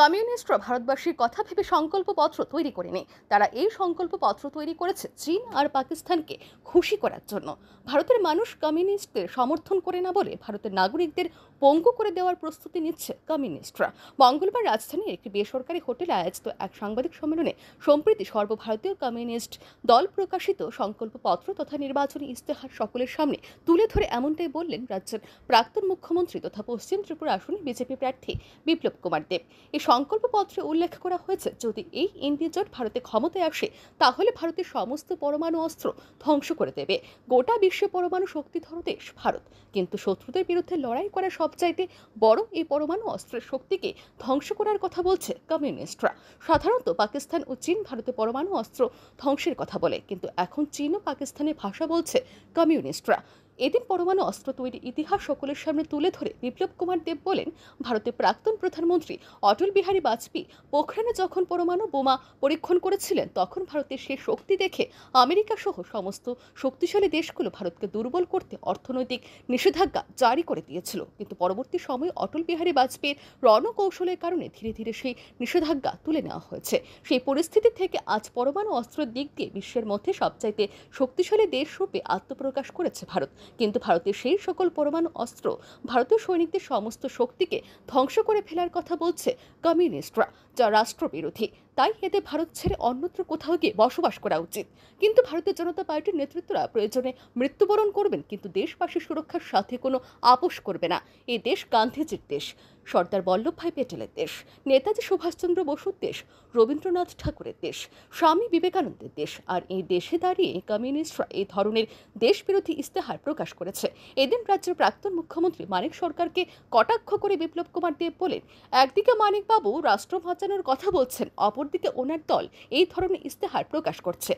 কমিউনিস্টরা ভারতবাসীর কথা ভেবে সংকল্পপত্র তৈরি করেনি তারা এই সংকল্পপত্র তৈরি করেছে চীন আর পাকিস্তানকে খুশি করার জন্য ভারতের মানুষ কমিউনিস্টদের সমর্থন করে না বলে ভারতের নাগরিকদের পঙ্গু করে দেওয়ার প্রস্তুতি নিচ্ছে কমিউনিস্টরা মঙ্গলবার রাজধানীর একটি বেসরকারি হোটেলে আয়োজিত এক সাংবাদিক সম্মেলনে সম্প্রতি সর্বভারতীয় কমিউনিস্ট দল প্রকাশিত সংকল্প পত্র তথা নির্বাচনী ইস্তেহার সকলের সামনে তুলে ধরে এমনটাই বললেন রাজ্যের প্রাক্তন মুখ্যমন্ত্রী তথা পশ্চিম ত্রিপুরা আসনে বিজেপি প্রার্থী বিপ্লব কুমার দেব এই সংকল্প পত্রে উল্লেখ করা হয়েছে যদি এই এনডিএ জোট ভারতে ক্ষমতায় আসে তাহলে ভারতের সমস্ত পরমাণু অস্ত্র ধ্বংস করে দেবে গোটা বিশ্বে পরমাণু শক্তিধর দেশ ভারত কিন্তু শত্রুদের বিরুদ্ধে লড়াই করা সব সবচাইতে বড় এই পরমাণু অস্ত্রের শক্তিকে ধ্বংস করার কথা বলছে কমিউনিস্টরা সাধারণত পাকিস্তান ও চীন ভারতে পরমাণু অস্ত্র ধ্বংসের কথা বলে কিন্তু এখন চীন ও পাকিস্তানের ভাষা বলছে কমিউনিস্টরা এদিন পরমাণু অস্ত্র তৈরির ইতিহাস সকলের সামনে তুলে ধরে বিপ্লব কুমার দেব বলেন ভারতের প্রাক্তন প্রধানমন্ত্রী অটল বিহারী বাজপেয়ী পোখরানে যখন পরমাণু বোমা পরীক্ষণ করেছিলেন তখন ভারতের সে শক্তি দেখে আমেরিকা সহ সমস্ত শক্তিশালী দেশগুলো ভারতকে দুর্বল করতে অর্থনৈতিক নিষেধাজ্ঞা জারি করে দিয়েছিল কিন্তু পরবর্তী সময়ে অটল বিহারী বাজপেয়ীর রণকৌশলের কারণে ধীরে ধীরে সেই নিষেধাজ্ঞা তুলে নেওয়া হয়েছে সেই পরিস্থিতি থেকে আজ পরমাণু অস্ত্রের দিক দিয়ে বিশ্বের মধ্যে সবচাইতে শক্তিশালী দেশ রূপে আত্মপ্রকাশ করেছে ভারত কিন্তু ভারতের সেই সকল পরমাণু অস্ত্র ভারতীয় সৈনিকদের সমস্ত শক্তিকে ধ্বংস করে ফেলার কথা বলছে কমিউনিস্টরা যা রাষ্ট্রবিরোধী তাই এতে ভারত ছেড়ে অন্যত্র কোথাও গিয়ে বসবাস করা উচিত কিন্তু ভারতীয় জনতা পার্টির নেতৃত্বরা প্রয়োজনে মৃত্যুবরণ করবেন কিন্তু দেশবাসীর সুরক্ষার সাথে কোনো আপোষ করবে না এ দেশ গান্ধীজির দেশ সর্দার বল্লভভাই পেটেলের দেশ নেতাজি সুভাষচন্দ্র বসুর দেশ রবীন্দ্রনাথ ঠাকুরের দেশ স্বামী বিবেকানন্দের দেশ আর এই দেশে দাঁড়িয়ে কমিউনিস্টরা এই ধরনের দেশবিরোধী ইস্তেহার প্রকাশ করেছে এদিন রাজ্যের প্রাক্তন মুখ্যমন্ত্রী মানিক সরকারকে কটাক্ষ করে বিপ্লব কুমার দেব বলেন একদিকে মানিকবাবু রাষ্ট্র বাঁচানোর কথা বলছেন অপর খবর দিতে ওনার দল এই ধরনের ইস্তেহার প্রকাশ করছে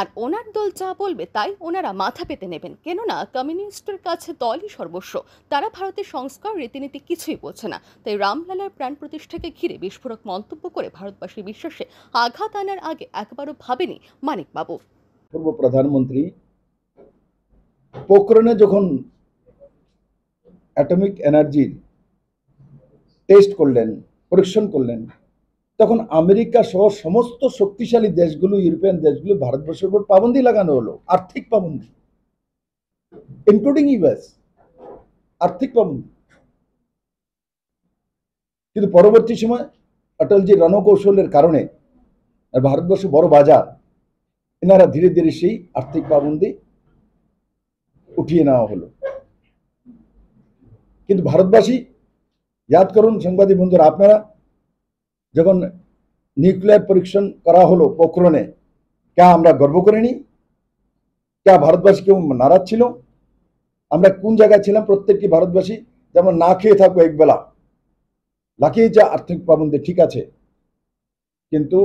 আর ওনার দল যা বলবে তাই ওনারা মাথা পেতে নেবেন কেননা কমিউনিস্টের কাছে দলই সর্বস্ব তারা ভারতের সংস্কার রীতিনীতি কিছুই বলছে না তাই রামলালার প্রাণ প্রতিষ্ঠাকে ঘিরে বিস্ফোরক মন্তব্য করে ভারতবাসীর বিশ্বাসে আঘাত আনার আগে একবারও ভাবেনি মানিকবাবু পূর্ব প্রধানমন্ত্রী পোকরণে যখন অ্যাটমিক এনার্জির টেস্ট করলেন পরীক্ষণ করলেন তখন আমেরিকা সহ সমস্ত শক্তিশালী দেশগুলো ইউরোপিয়ান দেশগুলো ভারতবর্ষের উপর পাবন্দি লাগানো হলো আর্থিক পাবন্দি ইনক্লুডিং ইউএস আর্থিক পাবন্দি কিন্তু পরবর্তী সময় অটলজি রণকৌশলের কারণে ভারতবর্ষ বড় বাজার এনারা ধীরে ধীরে সেই আর্থিক পাবন্দি উঠিয়ে নেওয়া হলো কিন্তু ভারতবাসী ইয়াদ করুন সাংবাদিক বন্ধুরা আপনারা যখন নিউক্লিয়ার পরীক্ষণ করা হলো পোখরণে কে আমরা গর্ব করিনি কে ভারতবাসী কেউ নারাজ ছিল আমরা কোন জায়গায় ছিলাম প্রত্যেকটি ভারতবাসী যেমন না খেয়ে থাকবো একবেলা লাখিয়ে যা আর্থিক প্রবন্ধে ঠিক আছে কিন্তু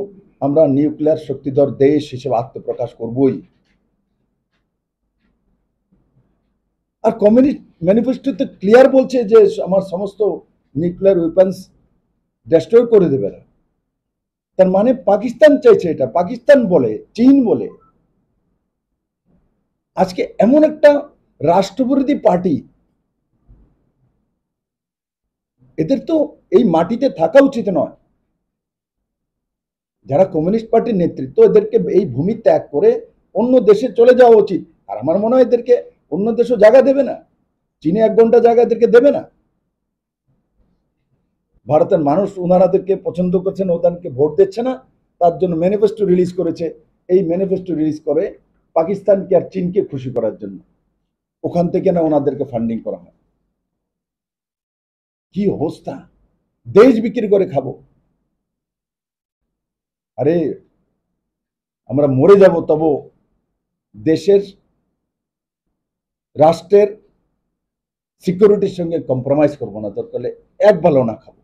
আমরা নিউক্লিয়ার শক্তিধর দেশ হিসেবে আত্মপ্রকাশ করবই আর কমিউনিস্ট তো ক্লিয়ার বলছে যে আমার সমস্ত নিউক্লিয়ার ওয়েপন্স ডেস্ট্রয় করে দেবে না তার মানে পাকিস্তান চাইছে এটা পাকিস্তান বলে চীন বলে আজকে এমন একটা রাষ্ট্রবিরোধী পার্টি এদের তো এই মাটিতে থাকা উচিত নয় যারা কমিউনিস্ট পার্টির নেতৃত্ব এদেরকে এই ভূমি ত্যাগ করে অন্য দেশে চলে যাওয়া উচিত আর আমার মনে হয় এদেরকে অন্য দেশও জায়গা দেবে না চীনে এক ঘন্টা জায়গা এদেরকে দেবে না ভারতের মানুষ ওনারাদেরকে পছন্দ করছেন না ওনাদেরকে ভোট দিচ্ছে না তার জন্য ম্যানিফেস্টো রিলিজ করেছে এই ম্যানিফেস্টো রিলিজ করে পাকিস্তানকে আর চীনকে খুশি করার জন্য ওখান থেকে না ওনাদেরকে ফান্ডিং করা হয় কি অবস্থা দেশ বিক্রি করে খাবো আরে আমরা মরে যাব তব দেশের রাষ্ট্রের সিকিউরিটির সঙ্গে কম্প্রোমাইজ করবো না দরকার এক ভালো না খাবো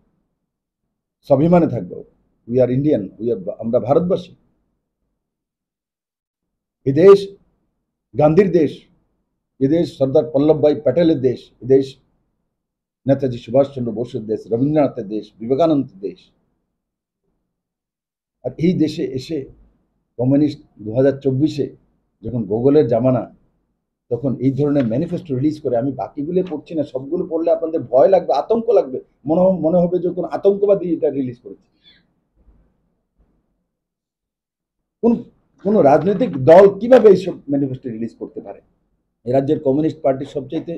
স্বাভিমানে থাকবো we are Indian we are আমরা ভারতবাসী এ দেশ গান্ধীর দেশ এ দেশ সর্দার পল্লভভাই প্যাটেলের দেশ এ দেশ নেতাজি সুভাষচন্দ্র বসুর দেশ রবীন্দ্রনাথের দেশ বিবেকানন্দের দেশ আর এই দেশে এসে কমিউনিস্ট দু হাজার চব্বিশে যখন গোগলের জামানা তখন এই ধরনের ম্যানিফেস্টো রিলিজ করে আমি বাকিগুলো পড়ছি না সবগুলো পড়লে আপনাদের ভয় লাগবে আতঙ্ক লাগবে মনে মনে হবে যে কোন আতঙ্কবাদী এটা রিলিজ করেছে কোন কোনো রাজনৈতিক দল কিভাবে এইসব ম্যানিফেস্টো রিলিজ করতে পারে এ রাজ্যের কমিউনিস্ট পার্টির সবচাইতে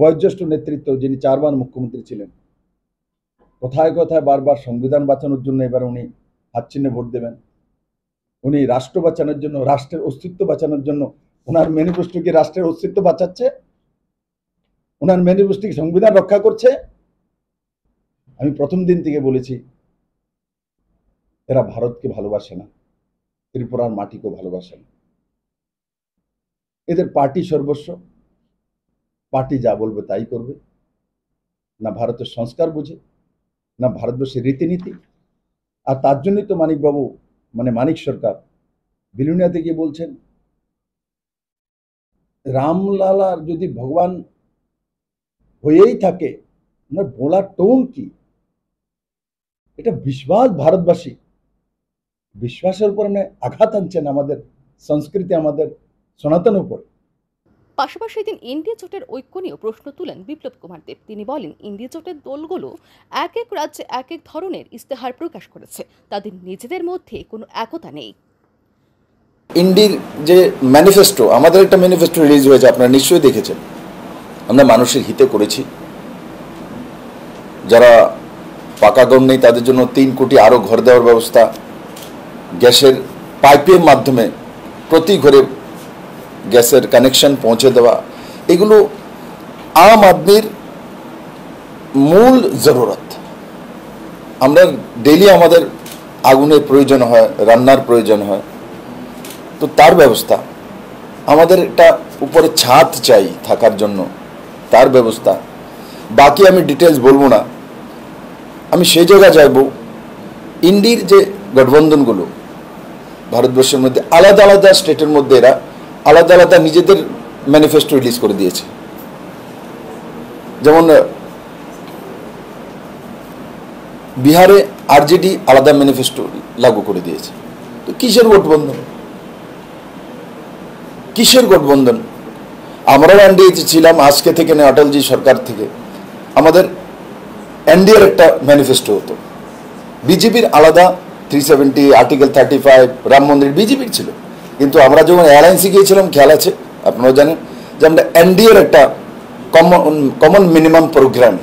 বয়োজ্যেষ্ঠ নেতৃত্ব যিনি চারবার মুখ্যমন্ত্রী ছিলেন কোথায় কোথায় বারবার সংবিধান বাঁচানোর জন্য এবার উনি হাতচিহ্নে ভোট দেবেন উনি রাষ্ট্র বাঁচানোর জন্য রাষ্ট্রের অস্তিত্ব বাঁচানোর জন্য ওনার ম্যানিফেস্টো কি রাষ্ট্রের অস্তিত্ব বাঁচাচ্ছে ওনার ম্যানিফেস্টো কি সংবিধান রক্ষা করছে আমি প্রথম দিন থেকে বলেছি এরা ভারতকে ভালোবাসে না ত্রিপুরার মাটিকেও ভালোবাসে না এদের পার্টি সর্বস্ব পার্টি যা বলবে তাই করবে না ভারতের সংস্কার বুঝে না ভারতবর্ষের রীতিনীতি আর তার জন্যই তো মানিকবাবু মানে মানিক সরকার বিলুনিয়াতে গিয়ে বলছেন রামলালার যদি ভগবান হয়েই থাকে ওনার বলার টোন কি এটা বিশ্বাস ভারতবাসী বিশ্বাসের উপর মানে আঘাত আনছেন আমাদের সংস্কৃতি আমাদের সনাতন উপর পাশাপাশি দিন ইন্ডিয়া জোটের ঐক্য নিয়েও প্রশ্ন তুলেন বিপ্লব কুমার দেব তিনি বলেন ইন্ডিয়া জোটের দলগুলো এক এক রাজ্যে এক এক ধরনের ইস্তেহার প্রকাশ করেছে তাদের নিজেদের মধ্যে কোনো একতা নেই ইন্ডির যে ম্যানিফেস্টো আমাদের একটা ম্যানিফেস্টো রিলিজ হয়েছে আপনারা নিশ্চয়ই দেখেছেন আমরা মানুষের হিতে করেছি যারা পাকা গম নেই তাদের জন্য তিন কোটি আরও ঘর দেওয়ার ব্যবস্থা গ্যাসের পাইপের মাধ্যমে প্রতি ঘরে গ্যাসের কানেকশন পৌঁছে দেওয়া এগুলো আম আদমির মূল জরুরত আমরা ডেলি আমাদের আগুনের প্রয়োজন হয় রান্নার প্রয়োজন হয় তো তার ব্যবস্থা আমাদের একটা উপরে ছাদ চাই থাকার জন্য তার ব্যবস্থা বাকি আমি ডিটেলস বলবো না আমি সেই জায়গা যাইব ইন্ডির যে গঠবন্ধনগুলো ভারতবর্ষের মধ্যে আলাদা আলাদা স্টেটের মধ্যে এরা আলাদা আলাদা নিজেদের ম্যানিফেস্টো রিলিজ করে দিয়েছে যেমন বিহারে আরজেডি আলাদা ম্যানিফেস্টো লাগু করে দিয়েছে তো কিসের গঠবন্ধন কিসের গঠবন্ধন আমরাও এনডিএতে ছিলাম আজকে থেকে না অটলজি সরকার থেকে আমাদের এনডিএর একটা ম্যানিফেস্টো হতো বিজেপির আলাদা three seventy article thirty five Ram Mandir বিজেপির ছিল কিন্তু আমরা যখন এয়ারলাইন্সে গিয়েছিলাম খেয়াল আছে আপনারাও জানেন যে আমরা এনডিএর একটা কমন কমন মিনিমাম প্রোগ্রাম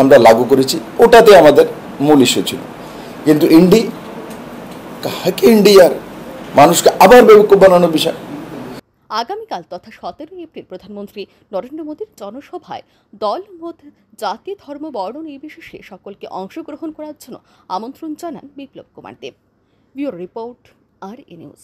আমরা লাগু করেছি ওটাতে আমাদের মূল ইস্যু ছিল কিন্তু ইন্ডি কাহাকে ইন্ডিয়ার মানুষকে আবার বেবকুব বানানোর বিষয় আগামীকাল তথা সতেরোই এপ্রিল প্রধানমন্ত্রী নরেন্দ্র মোদীর জনসভায় দল মত জাতি ধর্ম বর্ণ নির্বিশেষে সকলকে অংশগ্রহণ করার জন্য আমন্ত্রণ জানান Biplab Kumar Deb bureau report R A news